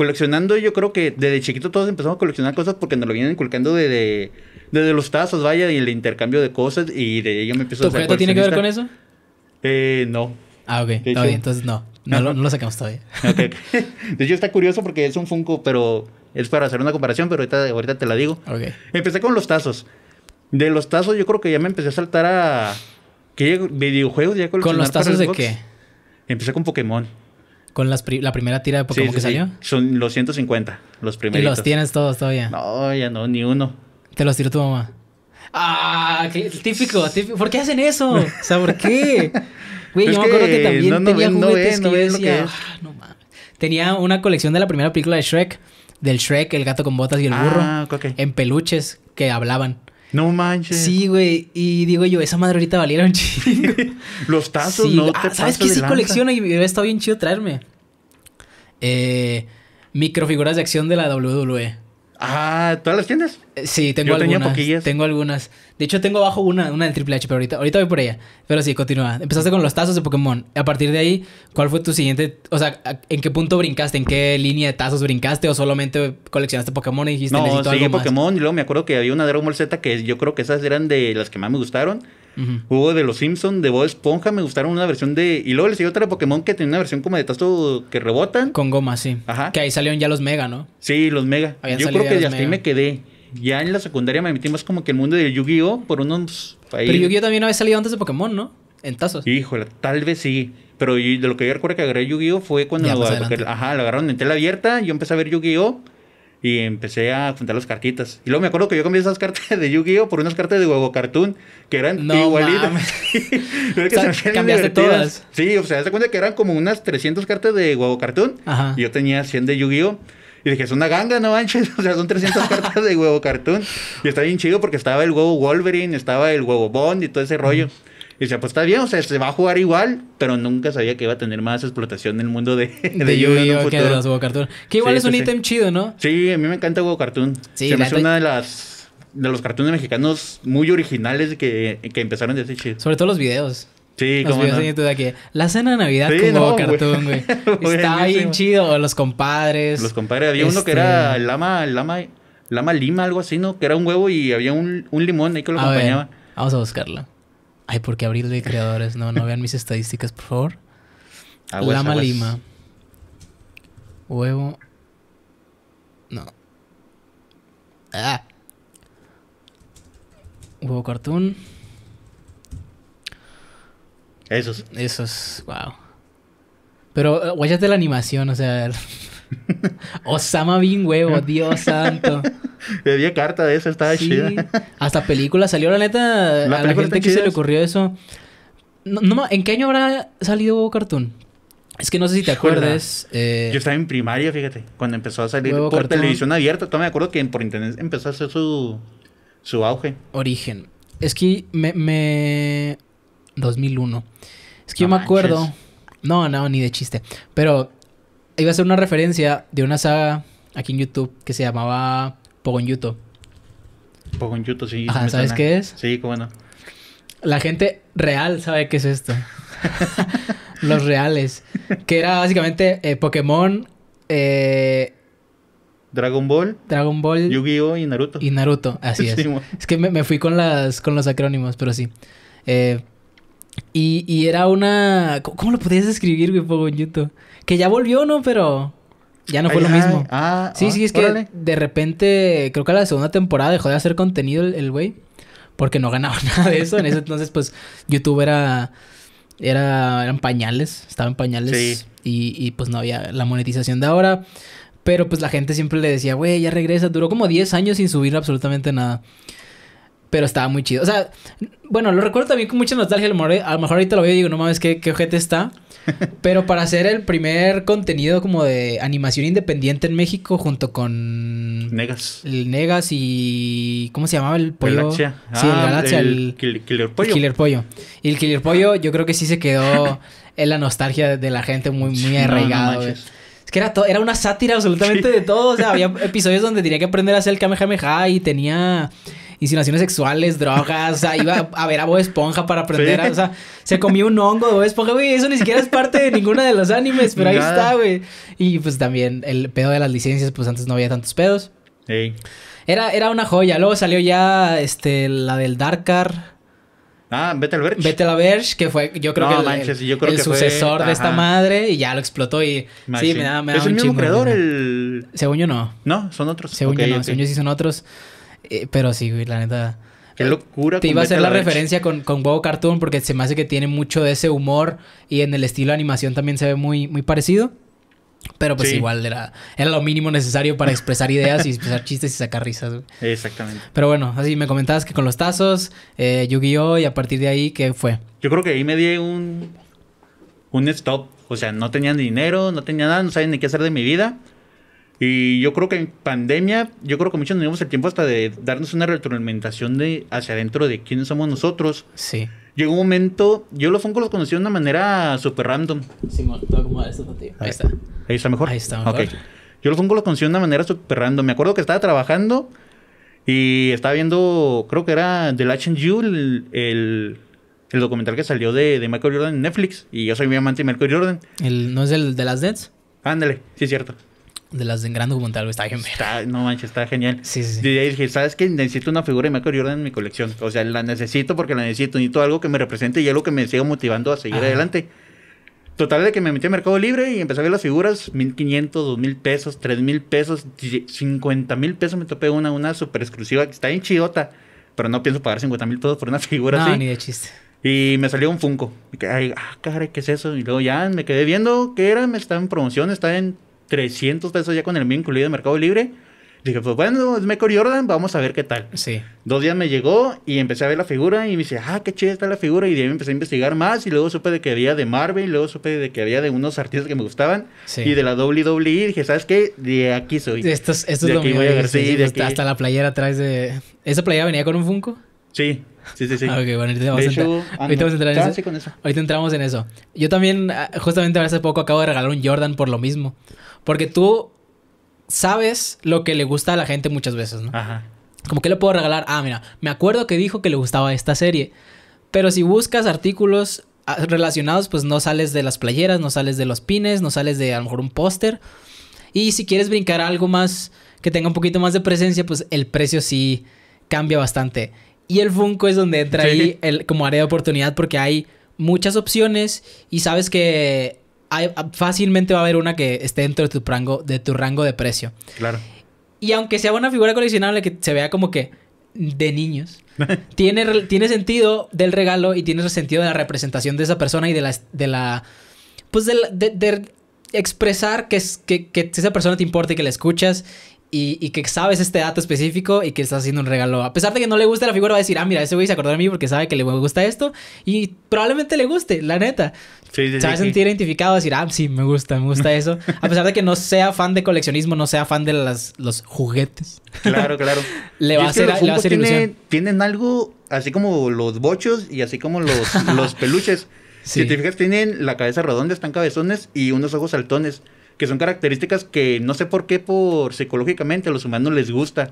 coleccionando, yo creo que desde chiquito todos empezamos a coleccionar cosas porque nos lo vienen inculcando desde, desde los tazos, vaya, y el intercambio de cosas y de ello me empiezo a tiene que ver con eso? Eh, no. Ah, ok. Está entonces no. No, lo, no sacamos todavía. Okay. De hecho, está curioso porque es un Funko, pero es para hacer una comparación, pero ahorita, ahorita te la digo. Empecé con los tazos. De los tazos, yo creo que ya me empecé a saltar a. ¿Qué videojuegos ya ¿Con los tazos de qué? Empecé con Pokémon. ¿Con las la primera tira de Pokémon que salió? Sí. Son los 150, los primeros. ¿Y los tienes todos todavía? No, ya no, ni uno. ¿Te los tiró tu mamá? Ah, típico, típico. ¿Por qué hacen eso? O sea, ¿por qué? Güey, yo me acuerdo que también tenía juguetes que yo decía, ah, no mames. Tenía una colección de la primera película de Shrek, del Shrek, el gato con botas y el burro, ah, ok. en peluches que hablaban. No manches. Sí, güey. Y digo yo, esa madre ahorita valiera un Los tazos, ¿no? Te ah, ¿Sabes qué? Sí, colecciono y hubiera estado bien chido traerme. Eh, microfiguras de acción de la WWE. Ah, ¿todas las tienes? Eh, sí, tengo algunas. Tenía Tengo algunas. De hecho, tengo abajo una, una del Triple H, pero ahorita, ahorita voy por ella. Pero sí, continúa. Empezaste con los tazos de Pokémon. A partir de ahí, ¿cuál fue tu siguiente? O sea, ¿en qué punto brincaste? ¿En qué línea de tazos brincaste? ¿O solamente coleccionaste Pokémon y dijiste necesito algo Pokémon y luego me acuerdo que había una Dragon Ball Z que yo creo que esas eran de las que más me gustaron. Hubo de los Simpsons, de Bob Esponja, me gustaron una versión de. Y luego le siguió otra de Pokémon que tenía una versión como de tazo que rebotan. Con goma, sí. Ajá. Que ahí salieron ya los Mega, ¿no? Sí, los Mega. Yo creo que de ahí me quedé. Ya en la secundaria me metí más como que el mundo de Yu-Gi-Oh! por unos. Pero Yu-Gi-Oh! también había salido antes de Pokémon, ¿no? En tazos. Híjole, tal vez sí. Pero de lo que yo recuerdo que agarré Yu-Gi-Oh! fue cuando lo, ajá, lo agarraron en tela abierta. Yo empecé a ver Yu-Gi-Oh! y empecé a juntar las cartitas. Y luego me acuerdo que yo cambié esas cartas de Yu-Gi-Oh por unas cartas de Huevo Cartoon que eran igualitas. o sea, cambiaste todas. Sí, o sea, se cuenta que eran como unas 300 cartas de Huevo Cartoon y yo tenía 100 de Yu-Gi-Oh. Y dije, es una ganga, no manches. O sea, son 300 cartas de huevo cartoon. Y está bien chido porque estaba el huevo Wolverine, estaba el huevo Bond y todo ese rollo. Y decía, pues está bien, o sea, se va a jugar igual, pero nunca sabía que iba a tener más explotación en el mundo de, de, yu que de los Que igual es un ítem chido, ¿no? Sí, a mí me encanta huevo Cartoon. se me hace una de las de los cartoons mexicanos muy originales que, que empezaron desde chido. Sobre todo los videos. Sí, como no. de aquí. La cena de Navidad con huevo güey. Está bien chido. Los compadres. Los compadres. Había uno que era este Lama, Lama, Lama Lima, algo así, ¿no? Que era un huevo y había un, limón ahí que lo acompañaba. vamos a buscarlo. Ay, ¿por qué abrirle creadores? No, no vean mis estadísticas, por favor. Lama Lima. Huevo. No. Ah. Huevo cartoon. Esos. Esos, wow. Pero eh, guayas de la animación, o sea, Osama Bin Huevo, Dios santo. Había carta de eso, estaba chida. Hasta película salió, la neta, la a la gente que se le ocurrió eso. ¿En qué año habrá salido cartón? Cartoon? Es que no sé si te acuerdas. Eh, yo estaba en primaria, fíjate, cuando empezó a salir por televisión abierta. Todavía me acuerdo que por internet empezó a hacer su, su auge. Origen. Es que me. 2001. Es que yo me acuerdo. No, no, ni de chiste. Pero iba a ser una referencia de una saga aquí en YouTube que se llamaba Pogon Yuto. Pogon Yuto, sí. ¿sabes qué es? Sí, cómo no. La gente real sabe qué es esto. Los reales. Que era básicamente eh, Pokémon. Eh, Dragon Ball. Dragon Ball. Yu-Gi-Oh! y Naruto. Y Naruto, así es. es que me, fui con las con los acrónimos, pero sí. Eh, y, y, era una. ¿Cómo lo podías describir, güey, Pogon Yuto? Que ya volvió, ¿no? Pero ya no fue lo mismo. Ah, sí, sí, ah, es que de repente, creo que a la segunda temporada dejó de hacer contenido el güey. Porque no ganaba nada de eso. En ese entonces, pues, YouTube era. Era, eran pañales, estaba en pañales y, y pues no había la monetización de ahora. Pero pues la gente siempre le decía, güey, ya regresa. Duró como 10 años sin subir absolutamente nada. Pero estaba muy chido. O sea, bueno, lo recuerdo también con mucha nostalgia. A lo mejor, ahorita lo veo y digo, no mames, qué, qué ojete está. Pero para hacer el primer contenido como de animación independiente en México, junto con. Negas. El Negas y. ¿Cómo se llamaba el pollo? Galaxia. Sí, el ah, Galaxia. El, Killer, Pollo. El Killer Pollo. Y el Killer Pollo, yo creo que sí se quedó en la nostalgia de la gente muy, muy arraigado, Es que era, era una sátira absolutamente de todo. O sea, había episodios donde tenía que aprender a hacer el Kamehameha y tenía insinuaciones sexuales, drogas, o sea, iba a ver a Bob Esponja para aprender, o sea, se comió un hongo de Bob Esponja, güey, eso ni siquiera es parte de ninguna de los animes, pero ahí está, güey. Y pues también el pedo de las licencias, pues antes no había tantos pedos. Sí. Era, era una joya, luego salió ya este la del Darkar. Ah, Vete al que fue, yo creo que el, sucesor de esta madre y ya lo explotó y... me da, me da ¿Es un el creador el...? Según yo no. No, son otros. Según según yo sí son otros. Eh, pero sí, la neta. Qué locura. Te iba a hacer la, referencia con, con Cartoon porque se me hace que tiene mucho de ese humor y en el estilo de animación también se ve muy, muy parecido. Pero pues igual era, era lo mínimo necesario para expresar ideas y expresar chistes y sacar risas. Exactamente. Pero bueno, así me comentabas que con los tazos, eh, Yu-Gi-Oh! y a partir de ahí, ¿qué fue? Yo creo que ahí me di un, un stop. O sea, no tenía dinero, no tenía nada, no sabía ni qué hacer de mi vida. Y yo creo que en pandemia, yo creo que muchos no dimos el tiempo hasta de darnos una retroalimentación de hacia adentro de quiénes somos nosotros. Sí. Llegó un momento, yo los Funko los conocí de una manera súper random. Sí, como eso, tío. Ahí está. Ahí está mejor. Ahí está mejor. Okay. Yo los Funko los conocí de una manera súper random. Me acuerdo que estaba trabajando y estaba viendo, creo que era The Latch and el, documental que salió de, Michael Jordan en Netflix. Y yo soy mi amante de Michael Jordan. El, ¿No es el de las Nets? Ándale, sí es cierto de las de Gran Documental, está bien. Está, no manches, está genial. Sí, sí. Y dije, ¿sabes qué? Necesito una figura de Michael Jordan en mi colección. O sea, la necesito porque la necesito. Necesito algo que me represente y algo que me siga motivando a seguir adelante. Total de que me metí a Mercado Libre y empecé a ver las figuras, 1500, 2000 pesos, 3000 pesos, 50 mil pesos me topé una, una super exclusiva que está en chidota, pero no pienso pagar 50 mil pesos por una figura no, ni de chiste. Y me salió un Funko. Y que, ay, ah, caray, ¿qué es eso? Y luego ya me quedé viendo qué era, me está en promoción, está en 300 pesos ya con el mío incluido en Mercado Libre. Dije, pues bueno, es Michael Jordan, vamos a ver qué tal. Sí. Dos días me llegó y empecé a ver la figura y me dice, ah, qué chida está la figura. Y de ahí empecé a investigar más y luego supe de que había de Marvel, y luego supe de que había de unos artistas que me gustaban sí. y de la WWE. Y dije, ¿sabes qué? De aquí soy. Esto es, de aquí voy a ver, Hasta la playera atrás de... ¿Esa playera venía con un Funko? Sí, sí, sí, sí. Ah, ok, bueno, ahorita vamos, a, entrar. Ah, vamos a entrar en Ahorita entramos en eso. Yo también, ah, justamente hace poco, acabo de regalar un Jordan por lo mismo. Porque tú sabes lo que le gusta a la gente muchas veces, ¿no? Ajá. Como que le puedo regalar, ah, mira, me acuerdo que dijo que le gustaba esta serie. Pero si buscas artículos ah, relacionados, pues no sales de las playeras, no sales de los pines, no sales de a lo mejor un póster. Y si quieres brincar algo más que tenga un poquito más de presencia, pues el precio sí cambia bastante. Y el Funko es donde entra ahí el, como área de oportunidad porque hay muchas opciones y sabes que fácilmente va a haber una que esté dentro de tu, rango, de tu rango de precio. Claro. Y aunque sea una figura coleccionable que se vea como que de niños, tiene, tiene sentido del regalo y tiene sentido de la representación de esa persona y de la... De la pues de, expresar que, que, que esa persona te importa y que la escuchas y, que sabes este dato específico y que estás haciendo un regalo. A pesar de que no le guste la figura, va a decir, ah, mira, ese güey se acordó de mí porque sabe que le gusta esto y probablemente le guste, la neta. se va a sentir identificado, decir, ah, sí, me gusta, me gusta eso. a pesar de que no sea fan de coleccionismo, no sea fan de los juguetes. Claro, claro. le, va a hacer, le Tienen algo así como los bochos y así como los, los peluches. Si te fijas, tienen la cabeza redonda, están cabezones y unos ojos saltones que son características que no sé por qué por psicológicamente a los humanos les gusta.